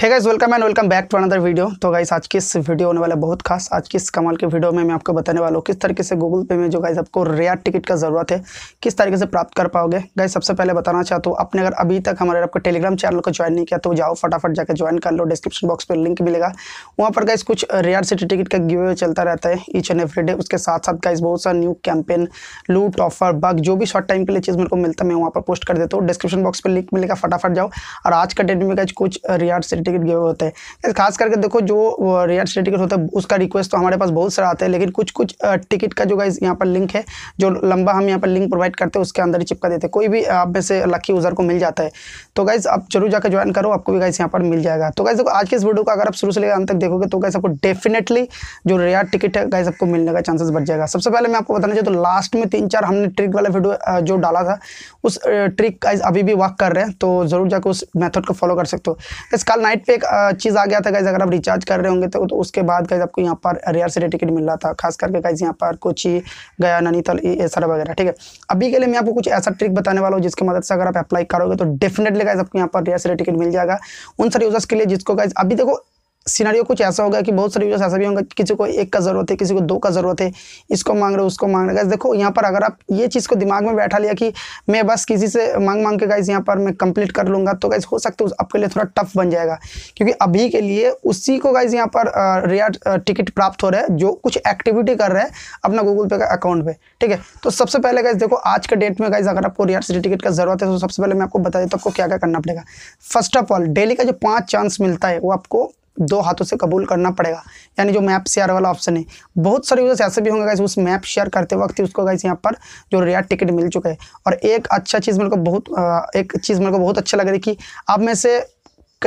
है guys welcome and welcome back to another video तो guys आज की इस वीडियो होने वाला बहुत खास आज की इस कमाल के वीडियो में मैं आपको बताने वाला हूँ किस तरीके से गूगल पे में जो गाइस आपको रेयर टिकट का ज़रूरत है किस तरीके से प्राप्त कर पाओगे गाइस सबसे पहले बताना चाहता हूँ आपने अगर अभी तक हमारे आपको टेलीग्राम चैनल को ज्वाइन नहीं किया तो जाओ फटाफट जाकर ज्वाइन कर लो डिस्क्रिप्शन बॉक्स पर लिंक मिलेगा वहाँ पर गाइस कुछ रेयर सिटी टिकट का गिवे चलता रहता है ईच एंड एवरी डे उसके साथ साथ गाइज बहुत सारा new campaign loot offer bug जो भी शॉर्ट टाइम के लिए चीज़ मेरे को मिलता है मैं वहाँ पर पोस्ट कर देता हूँ डिस्क्रिप्शन बॉक्स पर लिंक मिलेगा फटाफट जाओ और आज का डेट में गाइज कुछ रेयर सिटी टिकट गिवे होते हैं खास करके देखो जो रेयर स्टेट टिकट होता है उसका रिक्वेस्ट तो हमारे पास बहुत सारा आता है लेकिन कुछ कुछ टिकट का जो गाइज यहाँ पर लिंक है जो लंबा हम यहाँ पर लिंक प्रोवाइड करते हैं उसके अंदर ही चिपका देते हैं कोई भी आप में से लकी यूज़र को मिल जाता है तो गाइज आप जरूर जाकर ज्वाइन करो आपको भी गाइज यहाँ पर मिल जाएगा तो गाइज देखो आज के इस वीडियो को अगर आप शुरू से लेकर अंत तक देखोगे तो गाइज आपको डेफिनेटली जो रेयर टिकट है गाइज आपको मिलने का चांसेस बढ़ जाएगा सबसे पहले मैं आपको बताना चाहिए तो लास्ट में तीन चार हमने ट्रिक वाला वीडियो जो डाला था उस ट्रिक गाइज अभी भी वर्क कर रहे हैं तो जरूर जाकर उस मेथड को फॉलो कर सकते हो इस कल नाइट साइट पे एक चीज़ आ गया था गाइज अगर आप रिचार्ज कर रहे होंगे तो, तो उसके बाद गाइज आपको यहाँ पर रेयर से टिकट मिल रहा था खास करके गाइज यहाँ पर कोची गया नैनीताल ये सारा वगैरह ठीक है अभी के लिए मैं आपको कुछ ऐसा ट्रिक बताने वाला हूँ जिसकी मदद से अगर आप अप्लाई करोगे तो डेफिनेटली गाइज आपको यहाँ पर रेयर से टिकट मिल जाएगा उन सारे यूजर्स के लिए जिसको गाइज अभी देखो सिनारियो कुछ ऐसा होगा कि बहुत सारे यूजर्स ऐसा भी होंगे कि किसी को एक का ज़रूरत है किसी को दो का ज़रूरत है इसको मांग रहे हो उसको मांग रहे गाइस देखो यहाँ पर अगर आप ये चीज़ को दिमाग में बैठा लिया कि मैं बस किसी से मांग मांग के गाइस यहाँ पर मैं कंप्लीट कर लूँगा तो गाइस हो सकता है आपके लिए थोड़ा टफ बन जाएगा क्योंकि अभी के लिए उसी को गाइज यहाँ पर रेयर टिकट प्राप्त हो रहा है जो कुछ एक्टिविटी कर रहे हैं अपना गूगल पे का अकाउंट पर ठीक है तो सबसे पहले गाइज देखो आज के डेट में गाइज अगर आपको रेयर सिटी टिकट का ज़रूरत है तो सबसे पहले मैं आपको बता देता हूँ आपको क्या क्या करना पड़ेगा फर्स्ट ऑफ ऑल डेली का जो पाँच चांस मिलता है वो आपको दो हाथों से कबूल करना पड़ेगा यानी जो मैप शेयर वाला ऑप्शन है बहुत सारे यूजर्स ऐसे भी होंगे गाइस उस मैप शेयर करते वक्त ही उसको गाइस यहाँ पर जो रेयर टिकट मिल चुका है और एक अच्छा चीज़ मेरे को बहुत एक चीज़ मेरे को बहुत अच्छा लग रही कि आप में से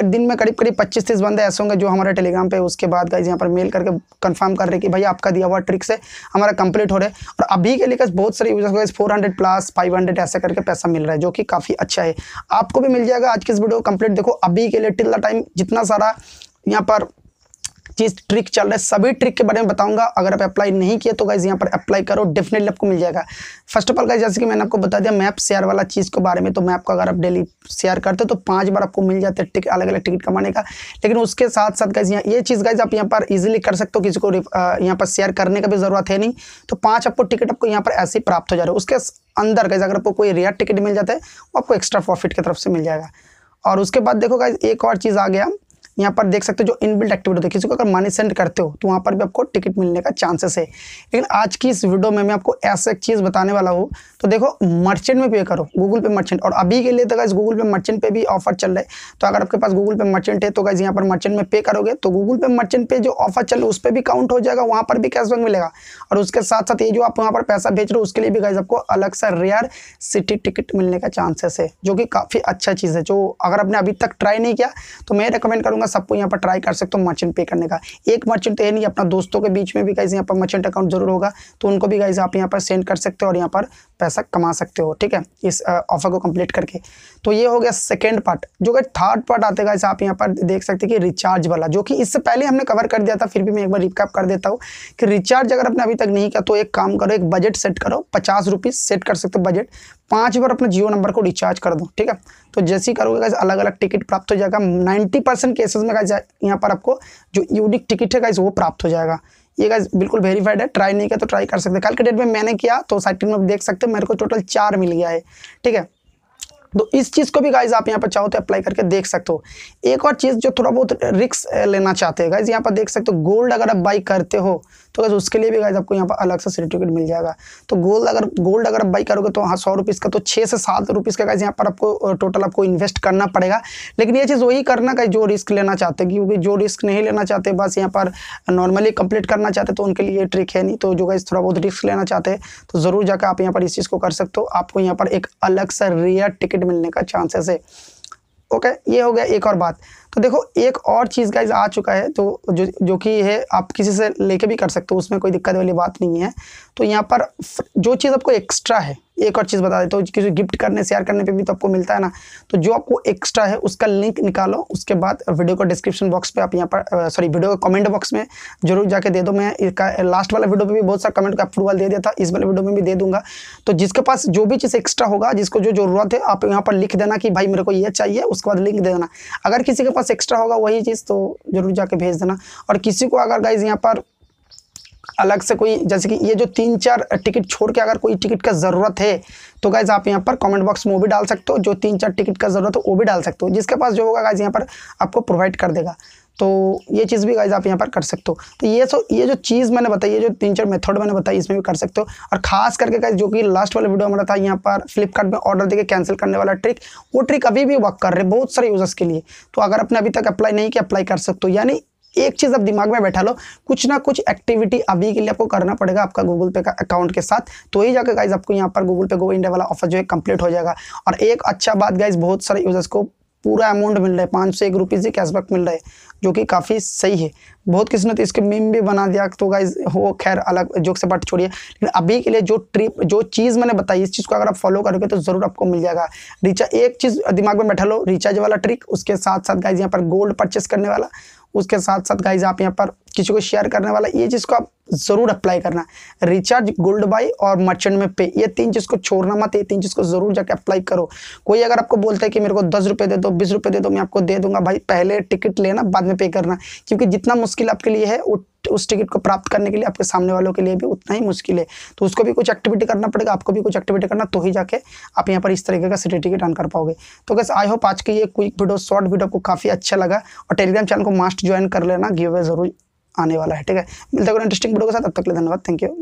दिन में करीब करीब पच्चीस तीस बंदे ऐसे होंगे जो हमारे टेलीग्राम पे उसके बाद गाइज यहाँ पर मेल करके कंफर्म कर रहे कि भाई आपका दिया हुआ ट्रिक से हमारा कंप्लीट हो रहा है और अभी के लिए बहुत सारे यूजर्स को four hundred plus five hundred ऐसे करके पैसा मिल रहा है जो कि काफ़ी अच्छा है आपको भी मिल जाएगा आज की इस वीडियो कंप्लीट देखो अभी के लिए टिल द टाइम जितना सारा यहाँ पर चीज़ ट्रिक चल रहा है सभी ट्रिक के बारे में बताऊंगा अगर आप अप्लाई नहीं किया तो गाइज यहाँ पर अप्लाई करो डेफिनेटली आपको मिल जाएगा फर्स्ट ऑफ ऑल गाइज जैसे कि मैंने आपको बता दिया मैप शेयर वाला चीज़ के बारे में तो मैप का अगर आप डेली शेयर करते हो तो पाँच बार आपको मिल जाते हैं टिकट अलग अलग टिकट कमाने का लेकिन उसके साथ साथ गाइज यहाँ ये चीज़ गाइज आप यहाँ पर ईजिली कर सकते हो किसी को uh, यहाँ पर शेयर करने का भी जरूरत है नहीं तो पाँच आपको टिकट आपको यहाँ पर ऐसे ही प्राप्त हो जा रहा है उसके अंदर गाइज अगर आपको कोई रेयर टिकट मिल जाता है वो आपको एक्स्ट्रा प्रॉफिट की तरफ से मिल जाएगा और उसके बाद देखो गाइज एक और चीज़ आ गया यहाँ पर देख सकते हो जो इनबिल्ट एक्टिविटी होती है किसी को अगर मनी सेंड करते हो तो वहाँ पर भी आपको टिकट मिलने का चांसेस है लेकिन आज की इस वीडियो में मैं आपको ऐसा एक चीज़ बताने वाला हूँ तो देखो मर्चेंट में पे करो गूगल पे मर्चेंट और अभी के लिए तो इस गूगल पे मर्चेंट पे भी ऑफर चल रहा है तो अगर आपके पास गूगल पे मर्चेंट है तो गाइज यहाँ पर मर्चेंट में पे करोगे तो गूगल पे मर्चेंट पे जो ऑफर चल रहा है उस पर भी काउंट हो जाएगा वहाँ पर भी कैशबैक मिलेगा और उसके साथ साथ ये जो आप वहाँ पर पैसा भेज रहे हो उसके लिए भी गाइज आपको अलग सा रेयर सिटी टिकट मिलने का चांसेस है जो कि काफ़ी अच्छा चीज़ है जो अगर आपने अभी तक ट्राई नहीं किया तो मैं रिकमेंड करूँगा आपको यहाँ पर ट्राई कर सकते हो मर्चेंट पे करने का एक मर्चेंट तो है नहीं अपना दोस्तों के बीच में भी गाइज यहाँ पर मर्चेंट अकाउंट जरूर होगा तो उनको भी गाइज आप यहाँ पर सेंड कर सकते हो और यहाँ पर पैसा कमा सकते हो ठीक है इस ऑफर को कंप्लीट करके तो ये हो गया सेकेंड पार्ट जो कि थर्ड पार्ट आते गाइज आप यहाँ पर देख सकते कि रिचार्ज वाला जो कि इससे पहले हमने कवर कर दिया था फिर भी मैं एक बार रिकैप कर देता हूँ कि रिचार्ज अगर आपने अभी तक नहीं किया तो एक काम करो एक बजट सेट करो पचास सेट कर सकते हो बजट पाँच बार अपने जियो नंबर को रिचार्ज कर दो ठीक है तो जैसे ही करोगे गाइज अलग अलग टिकट प्राप्त हो जाएगा नाइन्टी परसेंट केसेज में गाइज यहाँ पर आपको जो यूनिक टिकट है गाइज वो प्राप्त हो जाएगा ये गाइज बिल्कुल वेरीफाइड है ट्राई नहीं किया तो ट्राई कर सकते कल के डेट में मैंने किया तो साइटिन में देख सकते हो मेरे को टोटल चार मिल गया है ठीक है तो इस चीज़ को भी गाइज आप यहाँ पर चाहो तो अप्लाई करके देख सकते हो एक और चीज़ जो थोड़ा बहुत रिक्स लेना चाहते हैं गाइज यहाँ पर देख सकते हो गोल्ड अगर आप बाई करते हो तो अगर उसके लिए भी गाइज आपको यहाँ पर अलग से सर्टिफिकेट मिल जाएगा तो गोल्ड अगर गोल्ड अगर आप बाई करोगे तो हाँ सौ रुपीज़ का तो छः से सात रुपीज़ का गाइज यहाँ पर आपको टोटल आपको इन्वेस्ट करना पड़ेगा लेकिन ये चीज़ वही करना का जो रिस्क लेना चाहते हैं क्योंकि जो रिस्क नहीं लेना चाहते बस यहाँ पर नॉर्मली कंप्लीट करना चाहते तो उनके लिए ट्रिक है नहीं तो जो गाइज थोड़ा बहुत रिस्क लेना चाहते हैं तो ज़रूर जाकर आप यहाँ पर इस चीज़ को कर सकते हो आपको यहाँ पर एक अलग सा रेयर टिकट मिलने का चांसेस है ओके ये हो गया एक और बात तो देखो एक और चीज़ का आ चुका है तो जो जो कि है आप किसी से लेके भी कर सकते हो उसमें कोई दिक्कत वाली बात नहीं है तो यहाँ पर जो चीज़ आपको एक्स्ट्रा है एक और चीज़ बता देता हूँ किसी गिफ्ट करने शेयर करने पे भी तो आपको मिलता है ना तो जो आपको एक्स्ट्रा है उसका लिंक निकालो उसके बाद वीडियो को डिस्क्रिप्शन बॉक्स पे आप यहाँ पर सॉरी वीडियो कमेंट बॉक्स में जरूर जाके दे दो मैं इसका लास्ट वाला वीडियो में भी बहुत सारा कमेंट का अप्रूवल दे दिया था इस वाले वीडियो में भी दे दूंगा तो जिसके पास जो भी चीज़ एक्स्ट्रा होगा जिसको जो जरूरत है आप यहाँ पर लिख देना कि भाई मेरे को ये चाहिए उसके बाद लिंक दे देना अगर किसी के पास एक्स्ट्रा होगा वही चीज़ तो जरूर जाके भेज देना और किसी को अगर गाइज यहाँ पर अलग से कोई जैसे कि ये जो तीन चार टिकट छोड़ के अगर कोई टिकट का ज़रूरत है तो गाइज़ आप यहाँ पर कमेंट बॉक्स में वो भी डाल सकते हो जो तीन चार टिकट का ज़रूरत हो वो भी डाल सकते हो जिसके पास जो होगा गाइज़ यहाँ पर आपको प्रोवाइड कर देगा तो ये चीज़ भी गाइज आप यहाँ पर कर सकते हो तो ये सो ये जो चीज़ मैंने बताई ये जो तीन चार मेथड मैंने बताई इसमें भी कर सकते हो और खास करके गाइज जो कि लास्ट वाला वीडियो हमारा था यहाँ पर फ्लिपकार्ट में ऑर्डर देके कैंसिल करने वाला ट्रिक वो ट्रिक अभी भी वर्क कर रहे हैं बहुत सारे यूज़र्स के लिए तो अगर आपने अभी तक अप्लाई नहीं किया अप्लाई कर सकते हो यानी एक चीज़ आप दिमाग में बैठा लो कुछ ना कुछ एक्टिविटी अभी के लिए आपको करना पड़ेगा आपका गूगल पे का अकाउंट के साथ तो ही जाकर गाइज आपको यहाँ पर गूगल पे गो इंडिया वाला ऑफर जो है कंप्लीट हो जाएगा और एक अच्छा बात गाइज बहुत सारे यूजर्स को पूरा अमाउंट मिल रहा है पाँच सौ एक रुपीज़ ही कैशबैक मिल रहा है जो कि काफ़ी सही है बहुत किस्मत इसके मीम भी बना दिया तो गाइज हो खैर अलग जोक से बट छोड़िए लेकिन अभी के लिए जो ट्रिप जो चीज़ मैंने बताई इस चीज़ को अगर आप फॉलो करोगे तो ज़रूर आपको मिल जाएगा रिचार्ज एक चीज़ दिमाग में बैठा लो रिचार्ज वाला ट्रिक उसके साथ साथ गाइज यहाँ पर गोल्ड परचेस करने वाला उसके साथ साथ गाइज आप यहाँ पर किसी को शेयर करने वाला ये चीज़ को आप ज़रूर अप्लाई करना रिचार्ज गोल्ड बाई और मर्चेंट में पे ये तीन चीज़ को छोड़ना मत ये तीन चीज़ को ज़रूर जाके अप्लाई करो कोई अगर आपको बोलता है कि मेरे को दस रुपये दे दो बीस रुपये दे दो मैं आपको दे दूंगा भाई पहले टिकट लेना बाद में पे करना क्योंकि जितना मुश्किल आपके लिए है वो तो उस टिकट को प्राप्त करने के लिए आपके सामने वालों के लिए भी उतना ही मुश्किल है तो उसको भी कुछ एक्टिविटी करना पड़ेगा आपको भी कुछ एक्टिविटी करना तो ही जाके आप यहाँ पर इस तरीके का सिटी टिकट अन कर पाओगे तो कैसे आई होप आज के ये क्विक वीडियो शॉर्ट वीडियो आपको काफ़ी अच्छा लगा और टेलीग्राम चैनल को मास्ट ज्वाइन कर लेना गिव अवे जरूर आने वाला है ठीक है मिलते हैं इंटरेस्टिंग वीडियो के साथ अब तक धन्यवाद थैंक यू